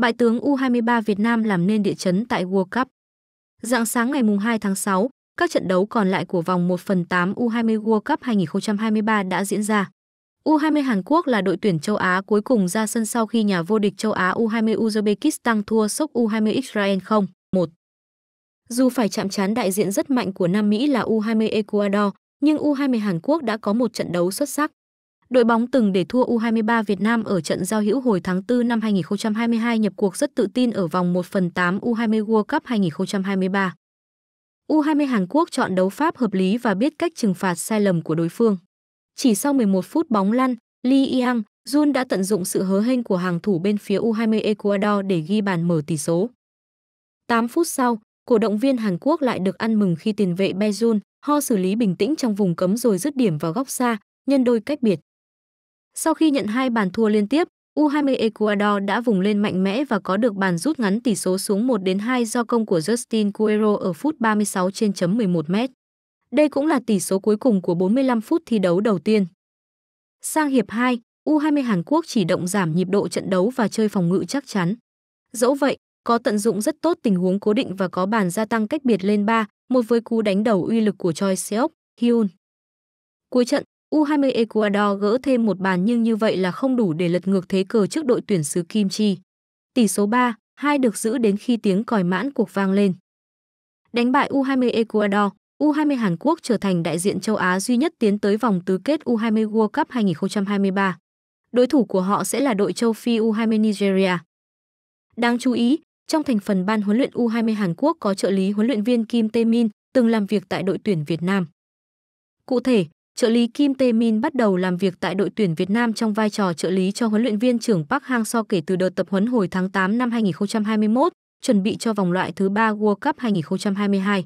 bại tướng U23 Việt Nam làm nên địa chấn tại World Cup. Dạng sáng ngày 2 tháng 6, các trận đấu còn lại của vòng 1 phần 8 U20 World Cup 2023 đã diễn ra. U20 Hàn Quốc là đội tuyển châu Á cuối cùng ra sân sau khi nhà vô địch châu Á U20 Uzbekistan thua sốc U20 Israel 0-1. Dù phải chạm trán đại diện rất mạnh của Nam Mỹ là U20 Ecuador, nhưng U20 Hàn Quốc đã có một trận đấu xuất sắc. Đội bóng từng để thua U23 Việt Nam ở trận giao hữu hồi tháng 4 năm 2022 nhập cuộc rất tự tin ở vòng 1 phần 8 U20 World Cup 2023. U20 Hàn Quốc chọn đấu pháp hợp lý và biết cách trừng phạt sai lầm của đối phương. Chỉ sau 11 phút bóng lăn, Lee Yang, Jun đã tận dụng sự hớ hênh của hàng thủ bên phía U20 Ecuador để ghi bàn mở tỷ số. 8 phút sau, cổ động viên Hàn Quốc lại được ăn mừng khi tiền vệ Jun ho xử lý bình tĩnh trong vùng cấm rồi dứt điểm vào góc xa, nhân đôi cách biệt. Sau khi nhận hai bàn thua liên tiếp, U20 Ecuador đã vùng lên mạnh mẽ và có được bàn rút ngắn tỷ số xuống 1 đến 2 do công của Justin Cuero ở phút 36 trên chấm 11 m. Đây cũng là tỷ số cuối cùng của 45 phút thi đấu đầu tiên. Sang hiệp 2, U20 Hàn Quốc chỉ động giảm nhịp độ trận đấu và chơi phòng ngự chắc chắn. Dẫu vậy, có tận dụng rất tốt tình huống cố định và có bàn gia tăng cách biệt lên 3, một với cú đánh đầu uy lực của Choi Seok Hyun. Cuối trận, U20 Ecuador gỡ thêm một bàn nhưng như vậy là không đủ để lật ngược thế cờ trước đội tuyển xứ Kim Chi. Tỷ số 3, 2 được giữ đến khi tiếng còi mãn cuộc vang lên. Đánh bại U20 Ecuador, U20 Hàn Quốc trở thành đại diện châu Á duy nhất tiến tới vòng tứ kết U20 World Cup 2023. Đối thủ của họ sẽ là đội châu Phi U20 Nigeria. Đáng chú ý, trong thành phần ban huấn luyện U20 Hàn Quốc có trợ lý huấn luyện viên Kim Tae Min, từng làm việc tại đội tuyển Việt Nam. Cụ thể, trợ lý Kim Tae Min bắt đầu làm việc tại đội tuyển Việt Nam trong vai trò trợ lý cho huấn luyện viên trưởng Park Hang-seo kể từ đợt tập huấn hồi tháng 8 năm 2021, chuẩn bị cho vòng loại thứ ba World Cup 2022.